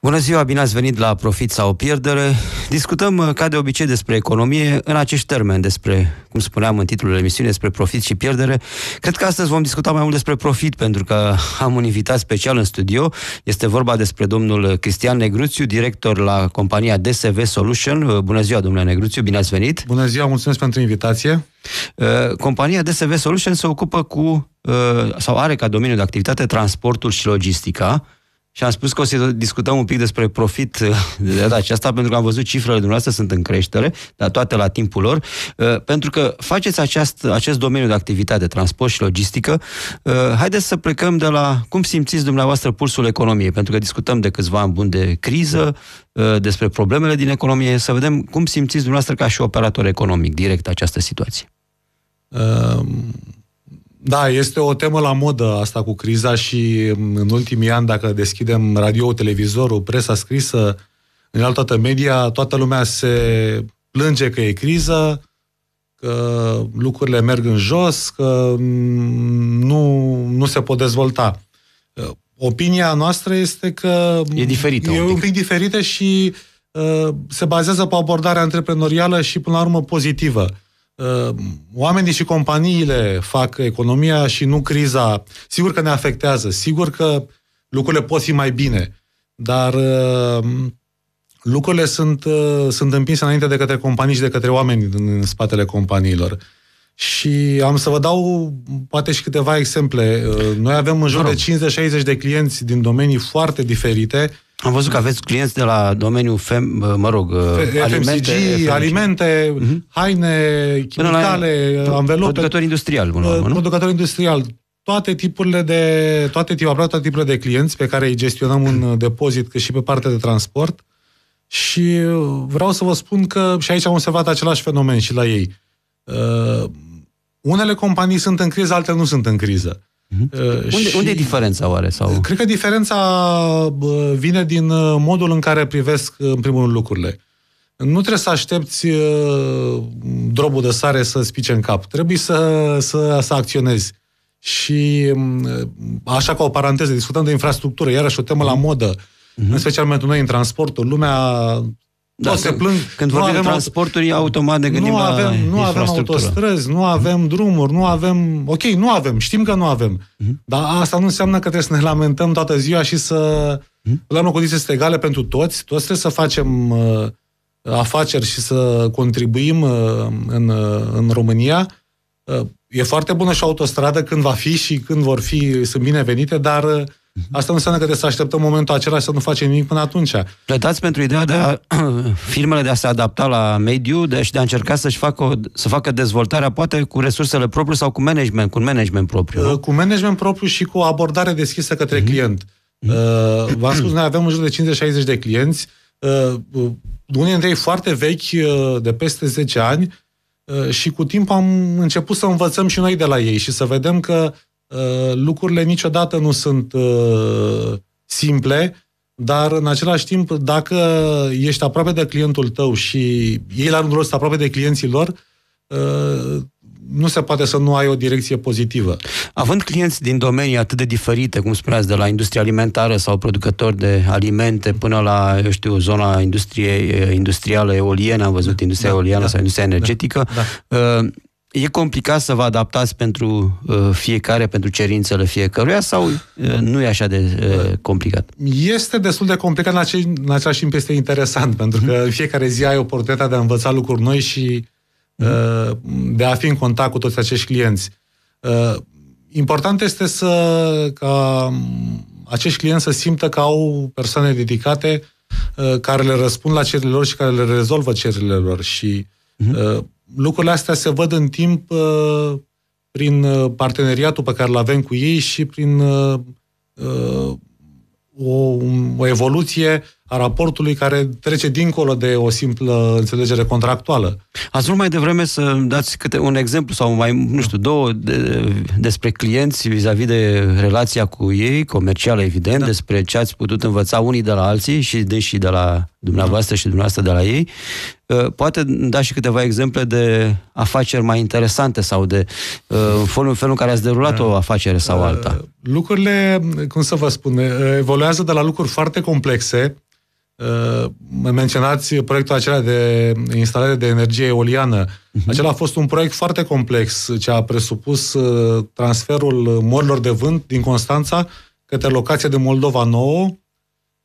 Bună ziua, bine ați venit la Profit sau Pierdere. Discutăm, uh, ca de obicei, despre economie în acești termeni, despre, cum spuneam în titlul emisiunii, despre profit și pierdere. Cred că astăzi vom discuta mai mult despre profit, pentru că am un invitat special în studio. Este vorba despre domnul Cristian Negruțiu, director la compania DSV Solution. Uh, bună ziua, domnule Negruțiu, bine ați venit. Bună ziua, mulțumesc pentru invitație. Uh, compania DSV Solution se ocupă cu sau are ca domeniu de activitate transportul și logistica și am spus că o să discutăm un pic despre profit uh, de data aceasta, pentru că am văzut cifrele dumneavoastră sunt în creștere, dar toate la timpul lor, uh, pentru că faceți aceast, acest domeniu de activitate, transport și logistică. Uh, haideți să plecăm de la cum simțiți dumneavoastră pulsul economiei, pentru că discutăm de câțiva ani buni de criză, despre problemele din economie, să vedem cum simțiți dumneavoastră ca și operator economic direct această situație. Um da, este o temă la modă asta cu criza și mm, în ultimii ani, dacă deschidem radio, televizorul, presa scrisă, în altă toată media, toată lumea se plânge că e criză, că lucrurile merg în jos, că mm, nu, nu se pot dezvolta. Uh, opinia noastră este că... E diferită. E un pic, un pic diferită și uh, se bazează pe abordarea antreprenorială și, până la urmă, pozitivă. Uh, Ă, oamenii și companiile fac economia și nu criza. Sigur că ne afectează, sigur că lucrurile pot fi mai bine, dar ă, lucrurile sunt, ă, sunt împinse înainte de către companii și de către oameni în spatele companiilor. Și am să vă dau poate și câteva exemple. Noi avem în jur de 50-60 de clienți din domenii foarte diferite am văzut că aveți clienți de la domeniul fem, mă rog, FMCG, uh, alimente, FMCG, alimente, uh-huh. haine, chimicale, la, anvelope. Producători industrial, până la Producători industrial. Toate tipurile de, toate, toate tipurile de clienți pe care îi gestionăm în uh, depozit, cât și pe partea de transport. Și uh, vreau să vă spun că și aici am observat același fenomen și la ei. Uh, unele companii sunt în criză, altele nu sunt în criză. Uh-huh. Unde, și, unde e diferența oare? Sau? Cred că diferența vine din uh, modul în care privesc, uh, în primul rând, lucrurile. Nu trebuie să aștepți uh, drobul de sare să spice în cap. Trebuie să, să, să acționezi. Și um, așa ca o paranteză, discutăm de infrastructură, iarăși o temă la mhm. modă, uh-huh. în special pentru noi în transportul. Lumea da, se să când, plâng. Când vorbim de transporturi, automat ne gândim nu avem, la Nu avem autostrăzi, nu avem drumuri, nu avem... Ok, nu avem, știm că nu avem. Mm-hmm. Dar asta nu înseamnă că trebuie să ne lamentăm toată ziua și să mm-hmm. luăm o condiție egale pentru toți. Toți trebuie să facem uh, afaceri și să contribuim uh, în, uh, în România. Uh, e foarte bună și autostradă când va fi și când vor fi, sunt binevenite, dar... Uh, Mhm. Asta nu înseamnă că trebuie să așteptăm momentul acela să nu facem nimic până atunci. Plătați pentru ideea de a, firmele de a se adapta la mediu de, și de a încerca să-și facă, să facă dezvoltarea, poate cu resursele proprii sau cu management, cu management propriu. Uh, cu management propriu și cu o abordare deschisă către mm-hmm. client. Mm-hmm. V-am spus, noi avem în jur de 50-60 de clienți, uh, unii dintre ei foarte vechi, de peste 10 ani, și cu timp am început să învățăm și noi de la ei și să vedem că Uh, lucrurile niciodată nu sunt uh, simple, dar în același timp, dacă ești aproape de clientul tău și ei la rândul lor sunt aproape de clienții lor, uh, nu se poate să nu ai o direcție pozitivă. Având clienți din domenii atât de diferite, cum spuneați, de la industria alimentară sau producători de alimente până la, eu știu, zona industriei industrială eoliană, am văzut da, industria da, eoliană da, sau industria da, energetică, da, da. E complicat să vă adaptați pentru uh, fiecare, pentru cerințele fiecăruia sau uh, nu e așa de uh, complicat? Este destul de complicat, în, ace- în același timp este interesant, pentru că în fiecare zi ai oportunitatea de a învăța lucruri noi și uh, de a fi în contact cu toți acești clienți. Uh, important este să ca um, acești clienți să simtă că au persoane dedicate uh, care le răspund la cererile lor și care le rezolvă cererile lor și uh, mhm lucrurile astea se văd în timp uh, prin uh, parteneriatul pe care îl avem cu ei și prin uh, o, o evoluție a raportului care trece dincolo de o simplă înțelegere contractuală. Ați vrut mai devreme să dați câte un exemplu sau mai, nu știu, două de, despre clienți vis-a-vis de relația cu ei, comercială, evident, da. despre ce ați putut învăța unii de la alții și deși de la dumneavoastră și dumneavoastră de la ei. Uh, poate da și câteva exemple de afaceri mai interesante sau de în uh, felul, felul în care ați derulat o uh, afacere sau alta. Lucrurile, cum să vă spun, evoluează de la lucruri foarte complexe. Menționați proiectul acela de instalare de energie eoliană. Uh-huh. Acela a fost un proiect foarte complex ce a presupus transferul morilor de vânt din Constanța către locația de Moldova Nouă,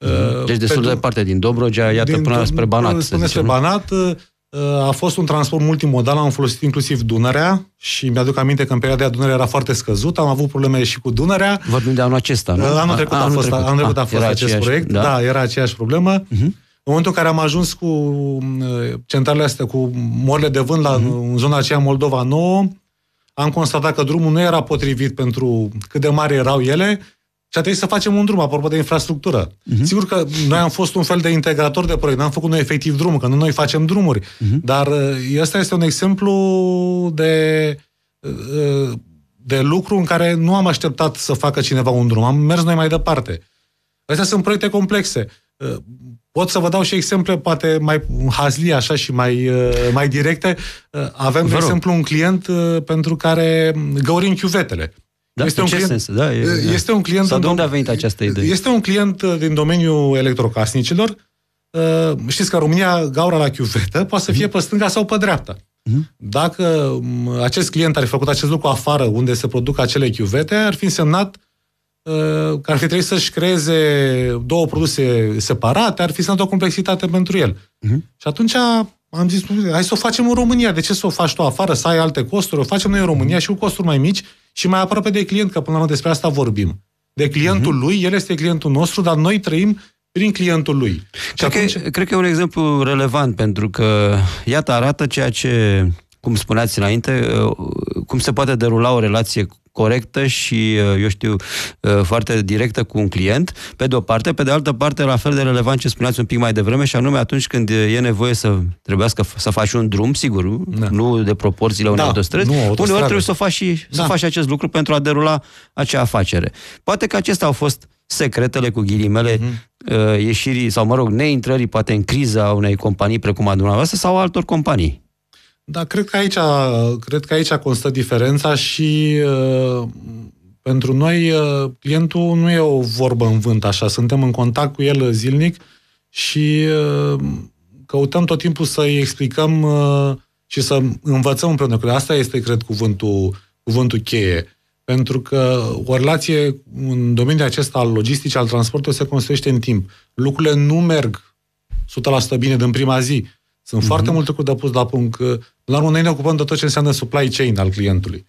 Mhm. Deci destul de departe, din Dobrogea, iată, din, până spre Banat. Până, până spre Banat, uh, uh, a fost un transport multimodal, am folosit inclusiv Dunărea și mi-aduc aminte că în perioada Dunărea era foarte scăzută, am avut probleme și cu Dunărea. Vorbim de anul acesta, nu? Uh, anul trecut a, a, anul fost, trecut. anul trecut a, a ah, fost acest aceeași, proiect, da? da, era aceeași problemă. Uh-huh. În momentul în care am ajuns cu mm, centralele astea, cu morile de vânt la, uh-huh. în zona aceea Moldova Nouă, am constatat că drumul nu era potrivit pentru cât de mari erau ele și a trebuit să facem un drum, apropo de infrastructură. Uh-huh. Sigur că noi am fost un fel de integrator de proiect, n-am făcut noi efectiv drumul, că nu noi facem drumuri. Uh-huh. Dar uh, ăsta este un exemplu de, uh, de lucru în care nu am așteptat să facă cineva un drum. Am mers noi mai departe. Astea sunt proiecte complexe. Uh, pot să vă dau și exemple, poate mai hazli, așa și mai, mai directe. Avem, Vă de rog. exemplu, un client pentru care mm, găurim chiuvetele. Da, este, un ce client, sens? Da, e, este da. un client. Sau de unde a venit această idee? Este un client uh, din domeniul electrocasnicilor. Uh, știți că România gaura la chiuvetă poate să fie pe stânga sau pe dreapta. Mhm. Dacă um, acest client ar fi făcut acest lucru afară, unde se produc acele chiuvete, ar fi însemnat uh, că ar fi trebuit să-și creeze două produse separate, ar fi însemnat o complexitate pentru el. Uh-huh. Și atunci am zis, hai să o facem în România. De ce să o faci tu afară, să ai alte costuri? O facem noi în România și cu costuri mai mici și mai aproape de client, că până la urmă despre asta vorbim. De clientul uh-huh. lui, el este clientul nostru, dar noi trăim prin clientul lui. Și cred, atunci... că, cred că e un exemplu relevant, pentru că, iată, arată ceea ce, cum spuneați înainte, uh, cum se poate derula o relație corectă și, uh, eu știu, uh, foarte directă cu un client, pe de o parte, pe de altă parte, la fel de relevant ce spuneați un pic mai devreme, și anume atunci când e nevoie să trebuiască să faci un drum, sigur, da. nu de proporțiile unei da, autostrăzi, uneori trebuie să faci, și, da. să faci acest lucru pentru a derula acea afacere. Poate că acestea au fost secretele cu ghilimele uh-huh. uh, ieșirii, sau mă rog, neintrării poate în criza unei companii precum a dumneavoastră sau altor companii. Da, cred că aici, cred că aici constă diferența și uh, pentru noi uh, clientul nu e o vorbă în vânt așa, suntem în contact cu el zilnic și uh, căutăm tot timpul să-i explicăm și să învățăm împreună că Asta este, cred, cuvântul, cuvântul cheie. Pentru că o relație în domeniul acesta al logisticii, al transportului, se construiește în timp. Lucrurile nu merg 100% bine din prima zi sunt mm-hmm. foarte multe lucruri de pus la punct. La noi ne ocupăm de tot ce înseamnă supply chain al clientului.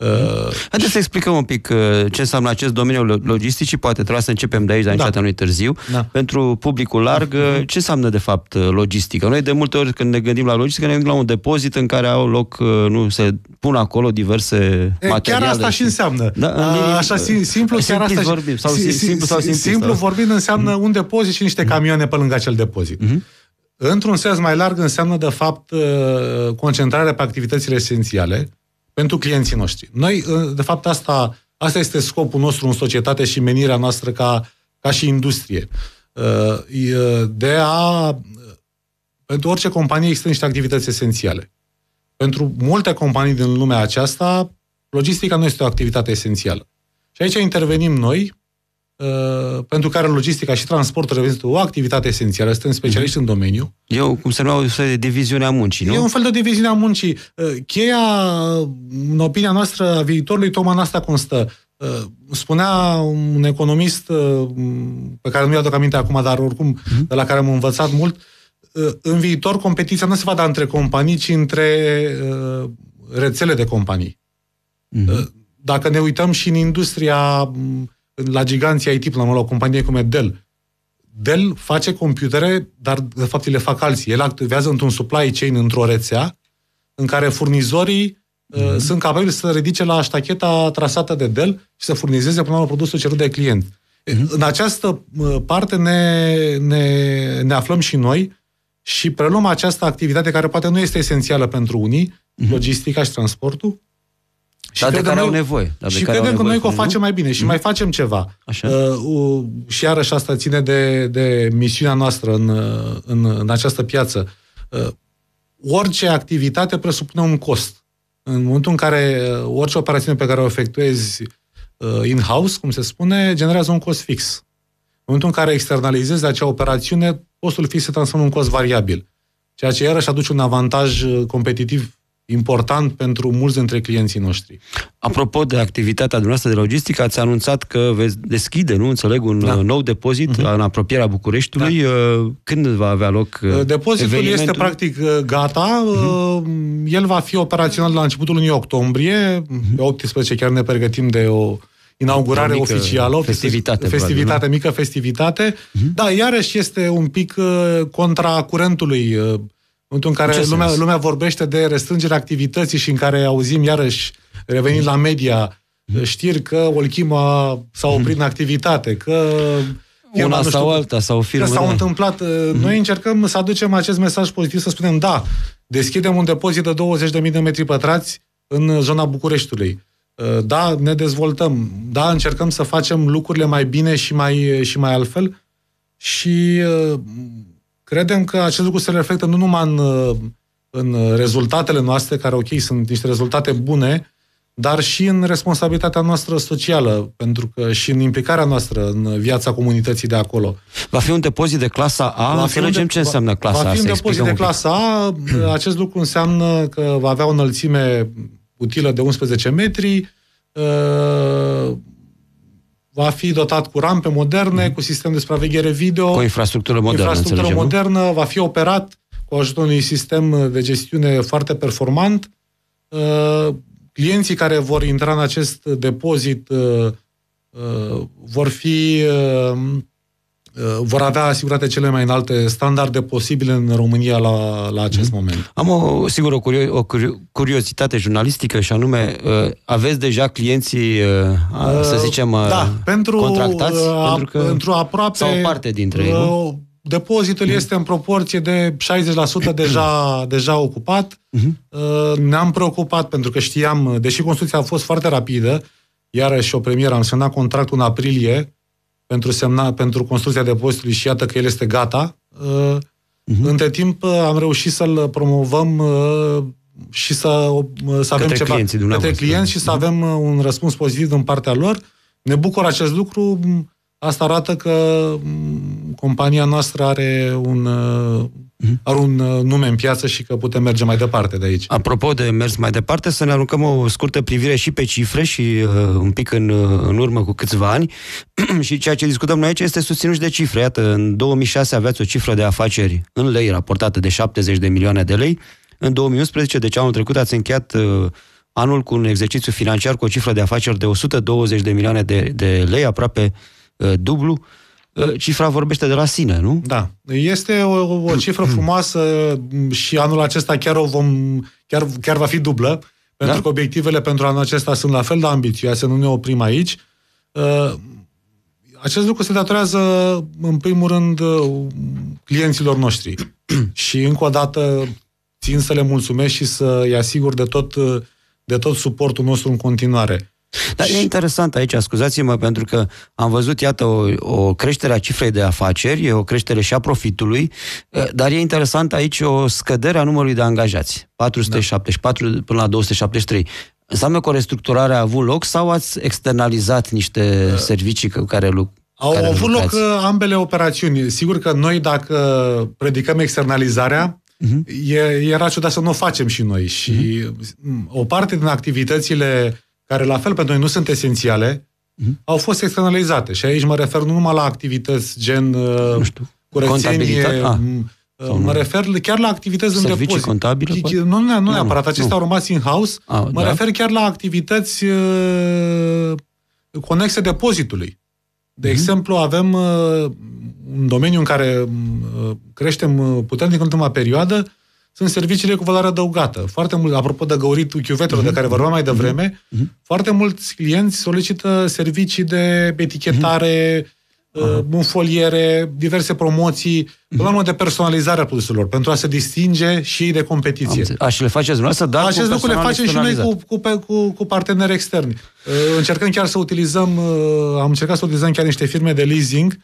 Mhm. Uh, Haideți să explicăm un pic uh, ce înseamnă acest domeniu și poate trebuie să începem de aici, dar niciodată da. nu târziu. Da. Pentru publicul larg, da. ce înseamnă de fapt uh, logistică? Noi de multe ori când ne gândim la logistică, ne gândim la un depozit în care au loc, uh, nu, se pun acolo diverse e, materiale. Chiar asta și înseamnă. Da, A, așa simplu, chiar asta vorbim, sau simplu, sau simplu, simplu vorbind înseamnă mm. un depozit și niște mhm. camioane pe lângă acel depozit. Mm-hmm într-un sens mai larg, înseamnă, de fapt, uh, concentrarea pe activitățile esențiale pentru clienții noștri. Noi, uh, de fapt, asta, asta este scopul nostru în societate și menirea noastră ca, ca și industrie. Uh, de a... Pentru orice companie există niște activități esențiale. Pentru multe companii din lumea aceasta, logistica nu este o activitate esențială. Și aici intervenim noi, Uh, pentru care logistica și transportul reprezintă o activitate esențială, suntem specialiști mm-hmm. în domeniu. Eu cum se numea, o fel de diviziune a muncii, nu? E un fel de diviziune a muncii. Uh, cheia, în opinia noastră, a viitorului, tocmai în asta constă. Uh, spunea un economist, pe care nu i-aduc aminte acum, dar oricum, mm-hmm. de la care am învățat mult, în viitor competiția nu se va da între companii, ci între rețele de companii. Mm-hmm. Dacă ne uităm și în industria la giganții IT, la la o companie cum e Dell. Dell face computere, dar de fapt le fac alții. El activează într-un supply chain, într-o rețea, în care furnizorii mm-hmm. sunt capabili să ridice la ștacheta trasată de Dell și să furnizeze până la produsul cerut de client. Mm-hmm. În această uh, parte ne, ne, ne aflăm și noi și preluăm această activitate care poate nu este esențială pentru unii, mm-hmm. logistica și transportul, și dar de care au nevoie. Dar și de care credem că noi că o facem mai bine și mm-hmm. mai mhm. facem ceva. Așa. Uh, și iarăși asta ține de, de misiunea noastră în, uh, în, în această piață. Uh, orice activitate presupune un cost. În momentul în care uh, orice operațiune pe care o efectuezi uh, in-house, cum se spune, generează un cost fix. În momentul în care externalizezi acea operațiune, costul fix se transformă în cost variabil. Ceea ce iarăși aduce un avantaj uh, competitiv important pentru mulți dintre clienții noștri. Apropo de activitatea dumneavoastră de logistică, ați anunțat că veți deschide, nu înțeleg, un da. Uh, nou depozit uh-huh. în apropierea Bucureștiului. Da. Uh, când va avea loc uh, Depozitul evenimentul? este practic gata. Uh-huh. El va fi operațional la începutul lunii octombrie. Mhm. Pe 18 chiar ne pregătim de o inaugurare mică oficială, festivitate, festivitate probabil, mică festivitate. Uh-huh. Da, iarăși este un pic contra curentului într în care în lumea, lumea vorbește de restrângerea activității și în care auzim iarăși, revenind la media, știri că Olchima s-a mhm. oprit în activitate, că una sau știu, alta, sau firmă. Că s-au da. întâmplat. mm Noi încercăm să aducem acest mesaj pozitiv, să spunem, da, deschidem un depozit de 20.000 de metri pătrați în zona Bucureștiului. Uh, da, ne dezvoltăm. Da, încercăm să facem lucrurile mai bine și mai, și mai altfel. Și uh, Credem că acest lucru se reflectă nu numai în, în rezultatele noastre, care, ok, sunt niște rezultate bune, dar și în responsabilitatea noastră socială, pentru că și în implicarea noastră în viața comunității de acolo. Va fi un depozit de clasa A? Va fi. de, ce înseamnă clasa A. Va fi un depozit de clasa A. Acest lucru înseamnă că va avea o înălțime utilă de 11 metri, uh, va fi dotat cu rampe moderne, mhm. cu sistem de supraveghere video, cu infrastructură modernă, infrastructură modernă va fi operat cu ajutorul unui sistem de gestiune foarte performant. Uh, clienții care vor intra în acest depozit uh, uh, vor fi Uh, vor avea asigurate cele mai înalte standarde posibile în România la, la acest mm-hmm. moment. Am o, sigur, o, curio- o curiozitate jurnalistică și anume, uh, aveți deja clienții, uh, să zicem, da, pentru, contractați? Uh, pentru că, pentru aproape... Sau parte dintre ei, nu? Depozitul mm-hmm. este în proporție de 60% deja, deja ocupat. Mm-hmm. Ne-am preocupat pentru că știam, deși construcția a fost foarte rapidă, iarăși o premieră, am semnat contractul în aprilie, pentru, semna, pentru construcția depozitului și iată că el este gata. Uh-huh. Între timp uh, am reușit să-l promovăm uh, și să, uh, să avem către ceva clienții către clienți și să mhm. avem un răspuns pozitiv din partea lor. Ne bucur acest lucru. Asta arată că mm, compania noastră are un Mm-hmm. are un uh, nume în piață și că putem merge mai departe de aici. Apropo de mers mai departe, să ne aruncăm o scurtă privire și pe cifre și uh, un pic în, uh, în urmă cu câțiva ani. și ceea ce discutăm noi aici este susținut de cifre. Iată, în 2006 aveați o cifră de afaceri în lei raportată de 70 de milioane de lei. În 2011, deci anul trecut, ați încheiat uh, anul cu un exercițiu financiar cu o cifră de afaceri de 120 de milioane de, de lei, aproape uh, dublu. Uh, Ă, cifra vorbește de la sine, nu? Da. Este o, o cifră frumoasă și anul acesta chiar o vom, chiar, chiar va fi dublă, da. pentru da? că obiectivele pentru anul acesta sunt la fel de ambițioase, nu ne oprim aici. Ă, acest lucru se datorează, în primul rând, clienților noștri. și, încă o dată, țin să le mulțumesc și să-i asigur de tot, de tot suportul nostru în continuare. Dar și... e interesant aici, scuzați-mă, pentru că am văzut, iată, o, o creștere a cifrei de afaceri, e o creștere și a profitului, dar e interesant aici o scădere a numărului de angajați, 474 da. până la 273. Înseamnă că o restructurare a avut loc sau ați externalizat niște da. servicii care lucrați? Au care avut lucrați? loc uh, ambele operațiuni. Sigur că noi, dacă predicăm externalizarea, uh-huh. e, era ciudat să nu o facem și noi. Și uh-huh. o parte din activitățile care la fel pentru noi nu sunt esențiale, mm-hmm. au fost externalizate. Și aici mă refer nu numai la activități gen uh, nu știu, curățenie, ah, mm, mă nu? refer chiar la activități în depozit. contabil? Deci, nu, nu, nu, nu neapărat. Acestea au rămas in-house. A, ah, mă da? refer chiar la activități uh, conexe depozitului. De mm-hmm. exemplu, avem uh, un domeniu în care uh, creștem uh, puternic în ultima perioadă, sunt serviciile cu valoare adăugată. Foarte mult, apropo de găuritul chiuvetelor uh-huh. de mhm. care vorbeam mai mhm. devreme, uh-huh. foarte mulți clienți solicită servicii de etichetare, uh-huh. bunfoliere, diverse promoții, uh-huh. la urmă de personalizare a produselor, pentru a se distinge și ei de competiție. Am, și le faceți dumneavoastră, dar Acest lucru le facem și noi cu, cu, cu, cu parteneri externi. Uh, încercăm chiar să utilizăm, uh, am încercat să utilizăm chiar niște firme de leasing,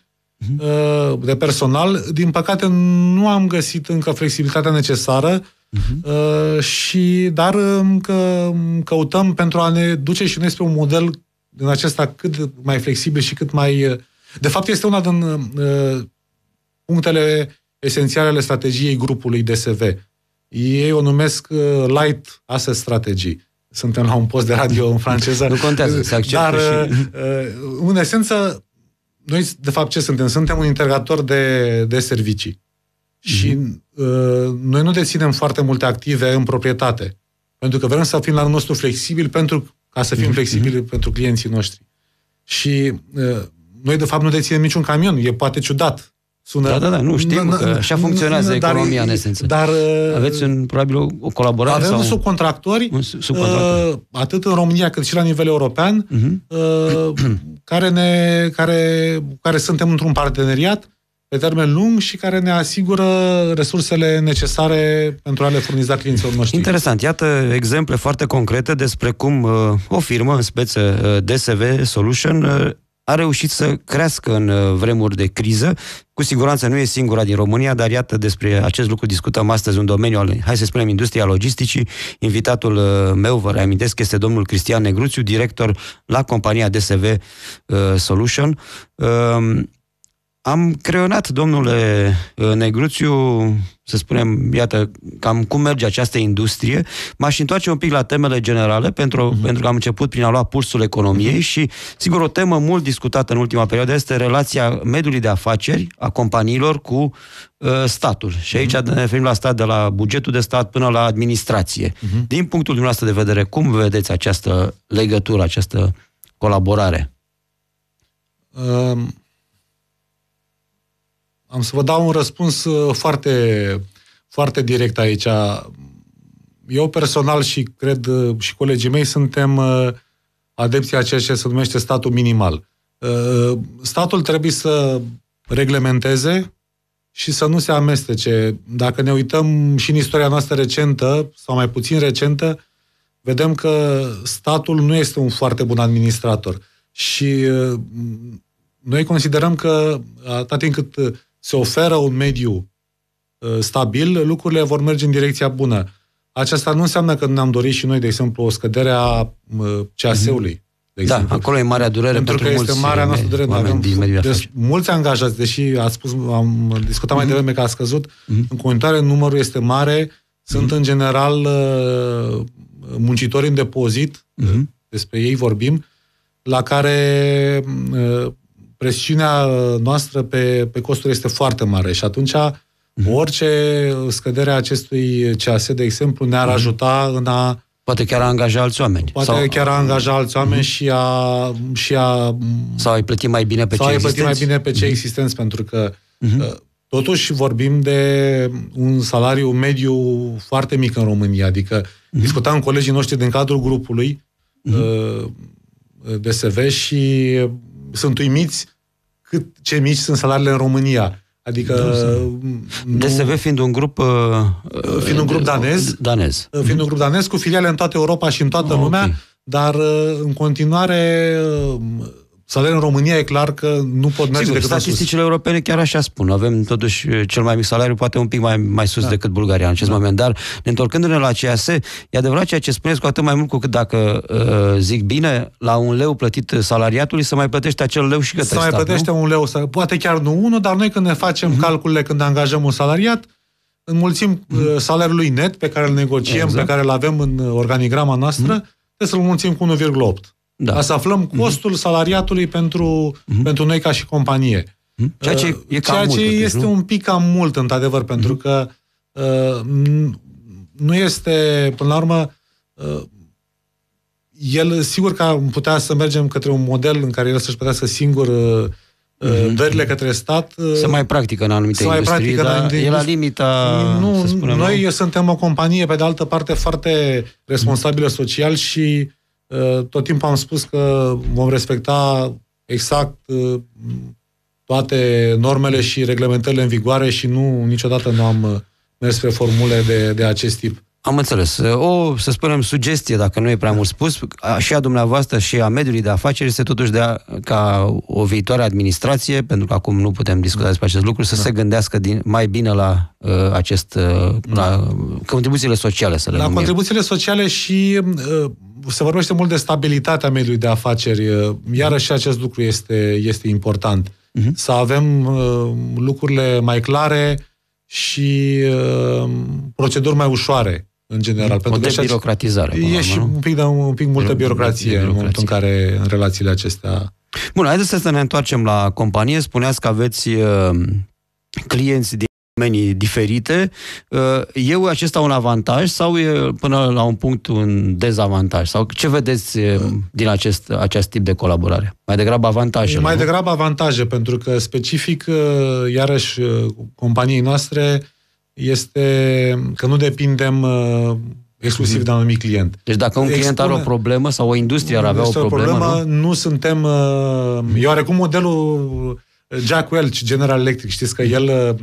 Uh, de personal. Din păcate, nu am găsit încă flexibilitatea necesară uh-huh. și dar încă um, um, căutăm pentru a ne duce și noi spre un model din acesta cât mai flexibil și cât mai... Uh, de fapt, este una din uh, punctele esențiale ale strategiei grupului DSV. Ei o numesc light asset strategy. Suntem la un post de radio în franceză. nu contează, să acceptă Dar, și... în esență, noi, de fapt, ce suntem? Suntem un integrator de, de servicii. Mm-hmm. Și uh, noi nu deținem foarte multe active în proprietate. Pentru că vrem să fim la nostru flexibil pentru ca să fim mm-hmm. flexibili mhm. pentru clienții noștri. Și uh, noi, de fapt, nu deținem niciun camion. E poate ciudat. Sună... Da, da, da, nu știm că așa funcționează n- economia, în esență. Dar uh, aveți un, probabil o colaborare avem sau... Avem subcontractori, un subcontractor. Uh, atât în România cât și la nivel european, uh-huh care, ne, care, care suntem într-un parteneriat pe termen lung și care ne asigură resursele necesare pentru a le furniza clienților noștri. Interesant. Iată exemple foarte concrete despre cum uh, o firmă, în speță uh, DSV Solution, uh, a reușit să crească în uh, vremuri de criză. Cu siguranță nu e singura din România, dar iată despre acest lucru discutăm astăzi un domeniu al, hai să spunem, industria logisticii. Invitatul uh, meu, vă reamintesc, este domnul Cristian Negruțiu, director la compania DSV uh, Solution. Um, am creionat, domnule uh, Negruțiu, să spunem, iată, cam cum merge această industrie. M-aș întoarce un pic la temele generale, pentru, uh-huh. pentru că am început prin a lua pulsul economiei mhm. și, sigur, o temă mult discutată în ultima perioadă este relația mediului de afaceri a companiilor cu uh, statul. Și mhm. aici uh-huh. ne referim la stat, de la bugetul de stat până la administrație. Uh-huh. Din punctul dumneavoastră de vedere, cum vedeți această legătură, această colaborare? Um am să vă dau un răspuns uh, foarte, foarte direct aici. Eu personal și cred uh, și colegii mei suntem uh, adepții a ceea ce se numește statul minimal. Statul trebuie să reglementeze și să nu se amestece. Dacă ne uităm și în istoria noastră recentă, sau mai puțin recentă, vedem că statul nu este un foarte bun administrator. Și noi considerăm că, atât timp cât se oferă un mediu uh, stabil, lucrurile vor merge în direcția bună. Aceasta nu înseamnă că nu ne-am dorit și noi, de exemplu, o scădere a uh, CAS-ului. Mm-hmm. De exemplu. da, acolo e marea durere pentru, pentru că mulți este marea noastră durere. Avem din deci, mulți angajați, deși ați spus, am discutat mm-hmm. mai devreme că a scăzut, mm-hmm. în comentare numărul este mare, sunt mm-hmm. în general uh, muncitori în depozit, mm-hmm. despre ei vorbim, la care presiunea uh, noastră pe, pe costuri este foarte mare și atunci mhm. orice uh, scădere a acestui CAS, de exemplu, ne-ar mhm. ajuta în a Poate chiar a angaja alți oameni. Poate sau, chiar a angaja alți oameni mm-hmm. și, a, și a... Sau ai plătit mai bine pe sau cei ai plătit mai bine pe cei mm-hmm. existenți, pentru că mm-hmm. totuși vorbim de un salariu mediu foarte mic în România. Adică mm-hmm. discutam colegii noștri din cadrul grupului mm-hmm. DSV și sunt uimiți cât ce mici sunt salariile în România. Adică... Nu... Mm, DSV deci fiind un grup... Uh, fiind un grup uh, danez. Danez. Uh, fiind un grup danez cu filiale în toată Europa și în toată oh, lumea, okay. dar uh, în continuare uh, salariul în România e clar că nu pot merge Sigur, decât statisticile sus. europene chiar așa spun. Avem totuși cel mai mic salariu, poate un pic mai, mai sus da. decât Bulgaria în acest da. moment, dar ne întorcându-ne la CAS, e adevărat ceea ce spuneți cu atât mai mult cu cât dacă zic bine, la un leu plătit salariatului să mai plătește acel leu și către Să mai stat, plătește nu? un leu, să, poate chiar nu unul, dar noi când ne facem mm-hmm. calculele când angajăm un salariat, înmulțim mm-hmm. salariul lui net pe care îl negociem, exact. pe care îl avem în organigrama noastră, mm-hmm. trebuie să-l mulțim cu 1,8. Da. Ca să aflăm mhm. costul mm-hmm. salariatului pentru, mm-hmm. pentru noi ca și companie. Mm-hmm. Ceea ce, e cam Ceea ce mult, este nu? un pic cam mult, într-adevăr, mm-hmm. pentru că uh, nu este, până la urmă, uh, el, sigur că am putea să mergem către un model în care el să-și plătească singur uh, verile uh, mhm. către stat. Se uh, mai practică în anumite se mai practică dar în e la limita, nu, să spunem, Noi nu? suntem o companie, pe de altă parte, foarte responsabilă social și Uh, tot timpul am spus că vom respecta exact uh, toate normele și reglementările în vigoare și nu niciodată nu am uh, mers pe formule de, de acest tip. Am înțeles. O, să spunem, sugestie, dacă nu e prea mult spus, și a dumneavoastră și a mediului de afaceri este totuși de a, ca o viitoare administrație, pentru că acum nu putem discuta despre acest lucru, să da. se gândească din, mai bine la uh, acest, uh, da. la contribuțiile sociale, să le La numim. contribuțiile sociale și uh, se vorbește mult de stabilitatea mediului de afaceri. Iarăși acest lucru este, este important. Uh-huh. Să avem uh, lucrurile mai clare și uh, proceduri mai ușoare, în general. O pentru că birocratizare. E și un pic, de, un pic multă birocrație în momentul în care în relațiile acestea... Bun, haideți să ne întoarcem la companie. Spuneați că aveți uh, clienți din domenii diferite, uh, eu acesta un avantaj sau e până la un punct un dezavantaj? Sau ce vedeți uh, din acest, acest tip de colaborare? Mai degrabă avantaje. Mai nu? degrabă avantaje, pentru că specific, uh, iarăși, companiei noastre este că nu depindem exclusiv mhm. de anumit client. Deci dacă un client Expune... are o problemă sau o industrie ar avea o problemă, o problemă nu? nu suntem... E oarecum modelul Jack Welch, General Electric. Știți că el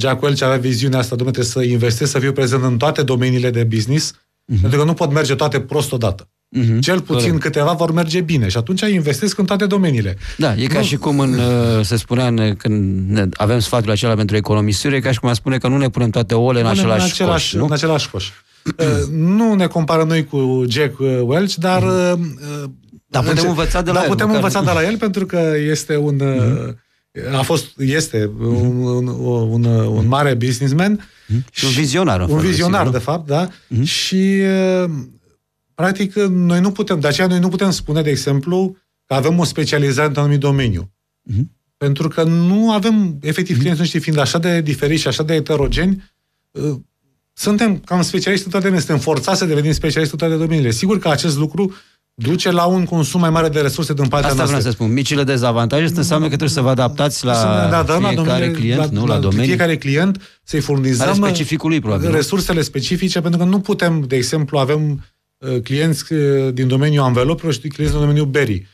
Jack Welch avea viziunea asta, domnule, trebuie să investesc, să fiu prezent în toate domeniile de business, uh-huh. pentru că nu pot merge toate prost odată. Uh-huh. Cel puțin Correct. câteva vor merge bine și atunci investesc în toate domeniile. Da, e ca nu... și cum în, uh, se spunea în, când avem sfatul acela pentru economisire, e ca și cum a spune că nu ne punem toate ouăle în, în același, în același coș. Nu? În același coș. Uh, nu ne comparăm noi cu Jack uh, Welch, dar... Uh-huh. Dar putem învăța de la dar el. putem învăța de la el pentru că este un... Uh-huh a fost, este un, un, un, un mare businessman. Și mhm. un vizionar. Un vizionar, de fapt, da. Uh-huh. Și, uh, practic, noi nu putem, de aceea noi nu putem spune, de exemplu, că avem o specializare într-un anumit domeniu. Uh-huh. Pentru că nu avem, efectiv, clienți noștri fiind așa de diferiți și așa de heterogeni, uh, suntem cam specialiști în toate domeniile, suntem forțați să devenim specialiști în toate domeniile. Sigur că acest lucru duce la un consum mai mare de resurse din partea Asta noastră. Asta vreau să spun. Micile dezavantaje da, înseamnă că trebuie să vă adaptați la da, da, fiecare la domeniu, client, la, nu la, la domeniu. Fiecare client să-i furnizăm lui, probabil, resursele specifice, pentru că nu putem, de exemplu, avem uh, clienți uh, din domeniul anvelopelor și clienți din domeniul berii.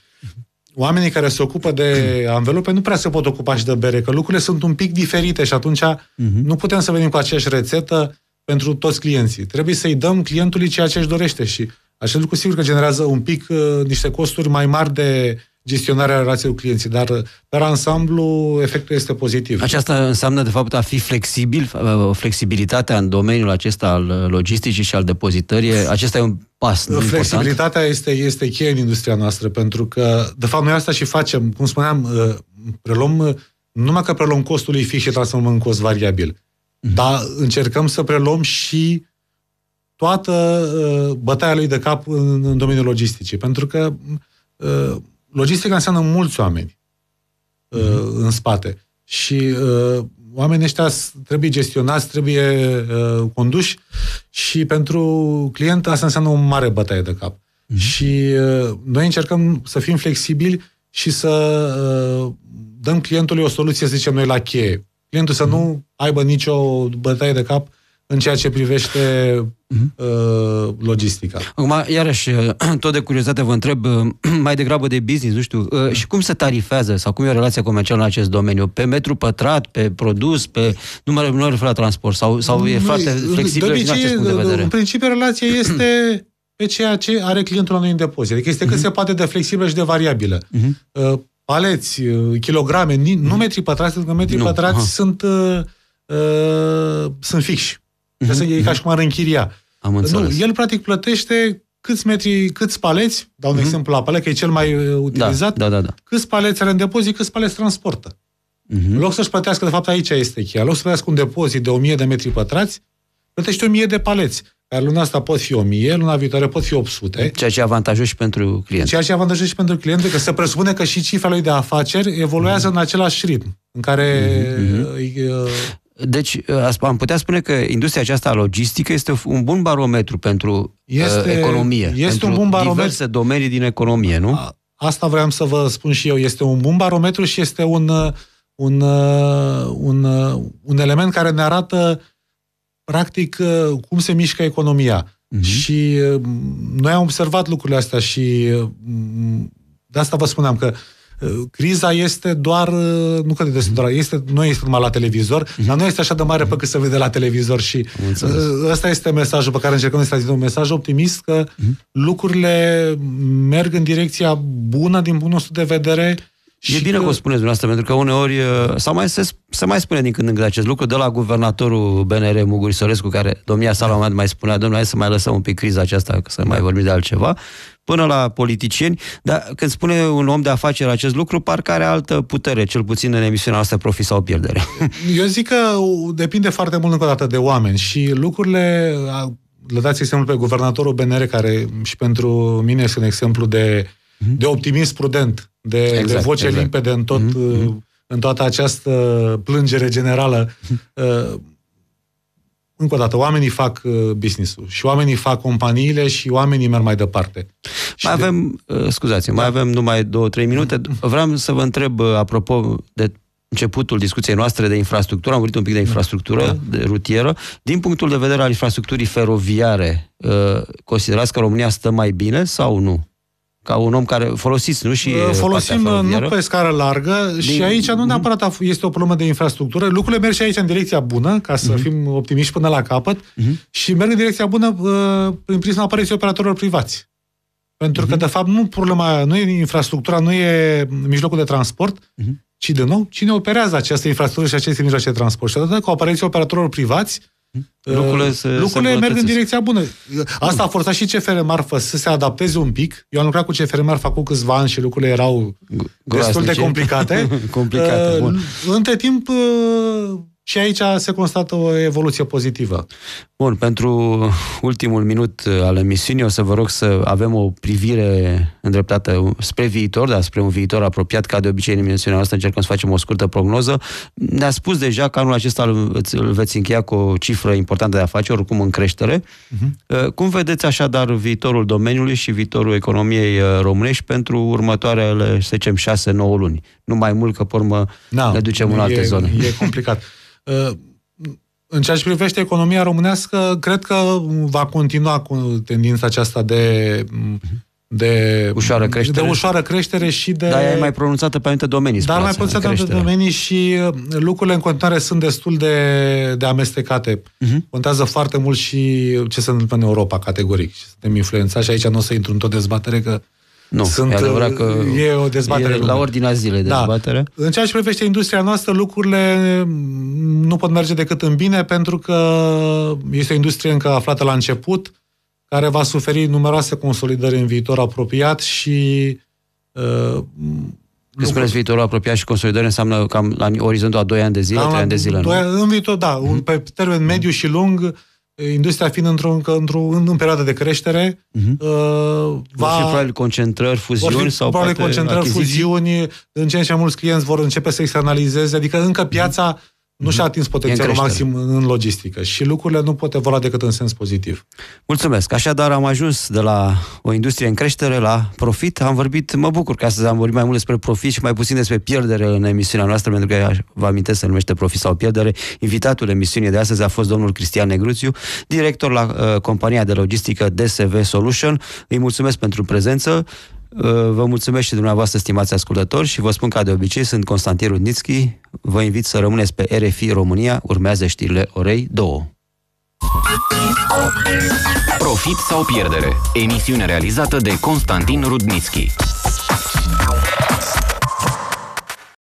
Oamenii care se ocupă de anvelope nu prea se pot ocupa și de bere, că lucrurile sunt un pic diferite și atunci uh-huh. nu putem să venim cu aceeași rețetă pentru toți clienții. Trebuie să-i dăm clientului ceea ce își dorește și acel lucru sigur că generează un pic uh, niște costuri mai mari de gestionarea relației cu clienții, dar uh, pe ansamblu efectul este pozitiv. Aceasta înseamnă, de fapt, a fi flexibil, uh, flexibilitatea în domeniul acesta al uh, logisticii și al depozitării. Acesta e un pas Flexibilitatea important. este, este cheie în industria noastră, pentru că, de fapt, noi asta și facem. Cum spuneam, preluăm, numai că preluăm costul fix și transformăm în cost variabil, mm-hmm. dar încercăm să preluăm și toată uh, bătaia lui de cap în, în domeniul logisticii. Pentru că uh, logistica înseamnă mulți oameni mm-hmm. în spate. Și oamenii ăștia trebuie gestionați, trebuie conduși și pentru client asta înseamnă o mare bătaie de cap. Mm-hmm. Și uh, noi încercăm să fim flexibili și să uh, dăm clientului o soluție, să zicem noi, la cheie. Clientul mm-hmm. să mhm. nu aibă nicio bătaie de cap uh, în ceea ce privește mhm. uh logistica. Acum, iarăși, uh, tot de curiozitate vă întreb, uh, mai degrabă de business, nu știu, uh, și cum se tarifează sau cum e relația comercială în acest domeniu? Pe metru pătrat, pe produs, pe numărul număr la transport sau, sau e foarte flexibil și acest punct de vedere? În principiu, relația este pe ceea ce are clientul la noi în depozit. Adică este uh-huh. cât mhm. se poate de flexibilă și de variabilă. Uh-huh. Uh, paleți, uh, kilograme, nu metri pătrați, pentru că metri pătrați sunt... Uh, Uh, sunt fixi. Trebuie uh-huh. să mhm, iei ca mhm. și cum ar închiria. Am înțeles. Nu, el practic plătește câți metri, câți paleți, dau un uh-huh. exemplu la palet, că e cel mai uh, utilizat, da, da, da, da. câți paleți are în depozit, câți paleți transportă. Uh-huh. În loc să-și plătească, de fapt aici este cheia, în loc să plătească un depozit de 1000 de metri pătrați, plătește 1000 de paleți. Iar luna asta pot fi 1000, luna viitoare pot fi 800. Ceea ce e avantajos și pentru client. Ceea ce e avantajos și pentru client, că se presupune că și cifra lui de afaceri evoluează mm. în același ritm în care mm-hmm. Deci ă, am putea spune că industria aceasta logistică este un bun barometru pentru ă, este, economie, este pentru un bun barometru. diverse domenii din economie, nu? asta vreau să vă spun și eu. Este un bun barometru și este un, ă, un, un, un element care ne arată practic cum se mișcă economia. Mm-hmm. Și noi am observat lucrurile astea și de asta vă spuneam că uh, Uh, criza este doar, uh, nu că este doar, este, nu este numai la televizor, mm-hmm. dar nu este așa de mare pe cât se vede la televizor și uh, ăsta este mesajul pe care încercăm să transmitem, un mesaj optimist că mm-hmm. lucrurile merg în direcția bună din punctul nostru de vedere. E bine că... că o spuneți dumneavoastră, pentru că uneori sau mai se, se mai spune din când în când acest lucru, de la guvernatorul BNR Muguri Sorescu, care domnia sa la un moment mai spunea, domnule, hai să mai lăsăm un pic criza aceasta, că să mai vorbim de altceva, până la politicieni, dar când spune un om de afaceri acest lucru, parcă are altă putere, cel puțin în emisiunea asta Profit sau Pierdere. Eu zic că depinde foarte mult încă o dată de oameni și lucrurile le dați exemplu pe guvernatorul BNR, care și pentru mine este un exemplu de, mhm. de optimist prudent, de, exact, de voce exact. limpede în, tot, mm-hmm. în toată această plângere generală. Mm-hmm. Încă o dată, oamenii fac uh, business-ul și oamenii fac companiile și oamenii merg mai departe. Mai și avem, de... Uh, scuzați da. mai avem numai două, trei minute. Mm-hmm. Vreau să vă întreb, uh, apropo de începutul discuției noastre de infrastructură, am vorbit un pic de infrastructură da. de rutieră. Din punctul de vedere al infrastructurii feroviare, considerați că România stă mai bine sau nu? ca un om care folosiți, nu? Și Folosim nu pe scară largă și de... aici nu neapărat este o problemă de infrastructură. Lucrurile merg și aici în direcția bună, ca să uh-huh. fim optimiști până la capăt, uh-huh. și merg în direcția bună uh, prin prisma apariției operatorilor privați. Pentru uh-huh. că, mhm. de fapt, nu problema, nu e infrastructura, nu e mijlocul de transport, uh-huh. ci, de nou, cine operează această infrastructură și aceste mijloace de transport. Și atât cu apariția operatorilor privați, Ă, lucrurile, se, lucrurile se merg în direcția bună. Asta a forțat și CFR Marfă să se adapteze un pic. Eu am lucrat cu CFR Marfă acum câțiva ani și lucrurile erau Groasnice. destul de complicate. Ă, complicate, bun. Între timp, ă, și aici se constată o evoluție pozitivă. Bun, pentru ultimul minut uh, al emisiunii o să vă rog să avem o privire îndreptată spre viitor, dar spre un viitor apropiat, ca de obicei în emisiunea noastră încercăm să facem o scurtă prognoză. Ne-a spus deja că anul acesta îl, îl veți încheia cu o cifră importantă de afaceri, oricum în creștere. Uh-huh. Cum vedeți așadar viitorul domeniului și viitorul economiei uh, românești pentru următoarele, să zicem, 6-9 luni? Nu mai mult, că pe urmă no, ne ducem în alte e, zone. E complicat. Uh, în ceea ce privește economia românească, cred că va continua cu tendința aceasta de de ușoară creștere, de ușoară creștere și de... Dar e mai pronunțată pe anumite domenii. Dar mai pronunțată pe anumite domenii și uh, lucrurile în continuare sunt destul de, de amestecate. Uh-huh. Contează foarte mult și ce se întâmplă în Europa, categoric. Suntem influențați și aici nu o să intru într-o dezbatere că nu, Sunt, e adevărat uh, că e o dezbatere e la ordinea zilei da. dezbatere. În ceea ce privește industria noastră, lucrurile nu pot merge decât în bine, pentru că este o industrie încă aflată la început, care va suferi numeroase consolidări în viitor apropiat și uh, când spuneți viitorul apropiat și consolidări înseamnă cam la orizontul a 2 ani de zile, 3 ani de zile, nu? În viitor, da. Un, mhm. pe termen mediu și lung, industria fiind într-o, încă într-o, în, în perioadă de creștere, uh-huh. va, vor fi probabil concentrări, fuziuni sau probabil poate concentrări, achiziții? fuziuni, în ce în ce mulți clienți vor începe să externalizeze, adică încă mhm. piața uh-huh nu și-a atins potențialul maxim în logistică și lucrurile nu pot evolua decât în sens pozitiv. Mulțumesc. Așadar am ajuns de la o industrie în creștere la profit. Am vorbit, mă bucur că astăzi am vorbit mai mult despre profit și mai puțin despre pierdere în emisiunea noastră, pentru că vă amintesc se numește profit sau pierdere. Invitatul emisiunii de astăzi a fost domnul Cristian Negruțiu, director la uh, compania de logistică DSV Solution. Îi mulțumesc pentru prezență. Uh, vă mulțumesc și dumneavoastră, stimați ascultători, și vă spun ca de obicei, sunt Constantin Rudnitski. Vă invit să rămâneți pe RFI România. Urmează știrile orei 2. Profit sau pierdere? Emisiune realizată de Constantin Rudnitski.